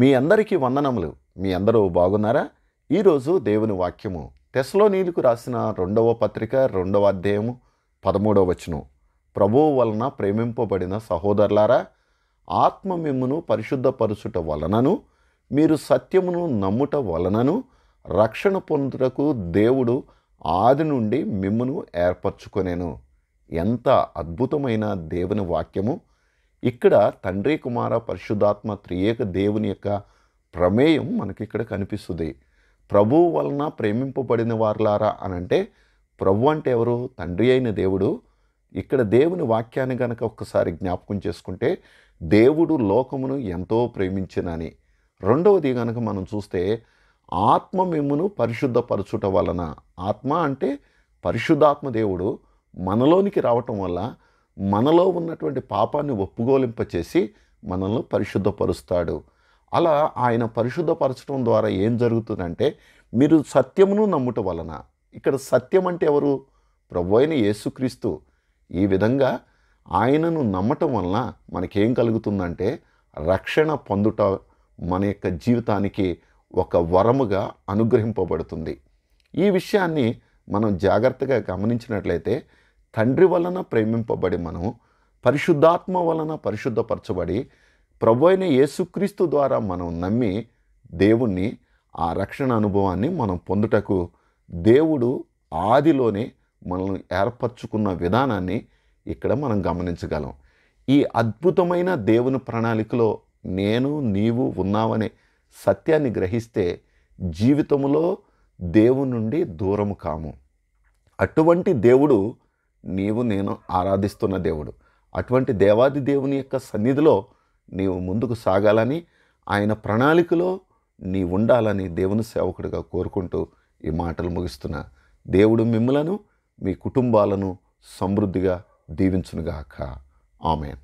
మీ అందరికీ వందనములు మీ అందరూ బాగున్నారా ఈరోజు దేవుని వాక్యము తెస్లో నీలుకు రాసిన రెండవ పత్రిక రెండవ అధ్యాయము పదమూడవ వచనం ప్రభువు వలన ప్రేమింపబడిన సహోదరులారా ఆత్మ మిమ్మును పరిశుద్ధపరుచుట వలనను మీరు సత్యమును నమ్ముట వలనను రక్షణ పొందుటకు దేవుడు ఆది నుండి మిమ్మును ఏర్పరచుకొనేను ఎంత అద్భుతమైన దేవుని వాక్యము ఇక్కడ తండ్రి కుమార పరిశుద్ధాత్మ త్రియేక దేవుని యొక్క ప్రమేయం మనకి ఇక్కడ కనిపిస్తుంది ప్రభువు వలన ప్రేమింపబడిన వారులారా అని అంటే ప్రభు అంటే ఎవరు తండ్రి అయిన దేవుడు ఇక్కడ దేవుని వాక్యాన్ని గనక ఒక్కసారి జ్ఞాపకం చేసుకుంటే దేవుడు లోకమును ఎంతో ప్రేమించినని రెండవది గనక మనం చూస్తే ఆత్మ మిమ్మును పరిశుద్ధపరచుట వలన ఆత్మ అంటే పరిశుద్ధాత్మ దేవుడు మనలోనికి రావటం వల్ల మనలో ఉన్నటువంటి పాపాన్ని ఒప్పుగోలింపచేసి మనల్ని పరిశుద్ధపరుస్తాడు అలా ఆయన పరిశుద్ధపరచడం ద్వారా ఏం జరుగుతుందంటే మీరు సత్యమును నమ్ముట వలన ఇక్కడ సత్యం అంటే ఎవరు ప్రభు అయిన యేసుక్రీస్తు ఈ విధంగా ఆయనను నమ్మటం వలన మనకేం కలుగుతుందంటే రక్షణ పొందుట మన యొక్క జీవితానికి ఒక వరముగా అనుగ్రహింపబడుతుంది ఈ విషయాన్ని మనం జాగ్రత్తగా గమనించినట్లయితే తండ్రి వలన ప్రేమింపబడి మనం పరిశుద్ధాత్మ వలన పరిశుద్ధపరచబడి ప్రభు అయిన యేసుక్రీస్తు ద్వారా మనం నమ్మి దేవుణ్ణి ఆ రక్షణ అనుభవాన్ని మనం పొందుటకు దేవుడు ఆదిలోనే మనల్ని ఏర్పరచుకున్న విధానాన్ని ఇక్కడ మనం గమనించగలం ఈ అద్భుతమైన దేవుని ప్రణాళికలో నేను నీవు ఉన్నావనే సత్యాన్ని గ్రహిస్తే జీవితంలో దేవుని నుండి దూరము కాము అటువంటి దేవుడు నీవు నేను ఆరాధిస్తున్న దేవుడు అటువంటి దేవాది దేవుని యొక్క సన్నిధిలో నీవు ముందుకు సాగాలని ఆయన ప్రణాళికలో నీ ఉండాలని దేవుని సేవకుడిగా కోరుకుంటూ ఈ మాటలు ముగిస్తున్నా దేవుడు మిమ్మలను మీ కుటుంబాలను సమృద్ధిగా దీవించునుగాక ఆమెన్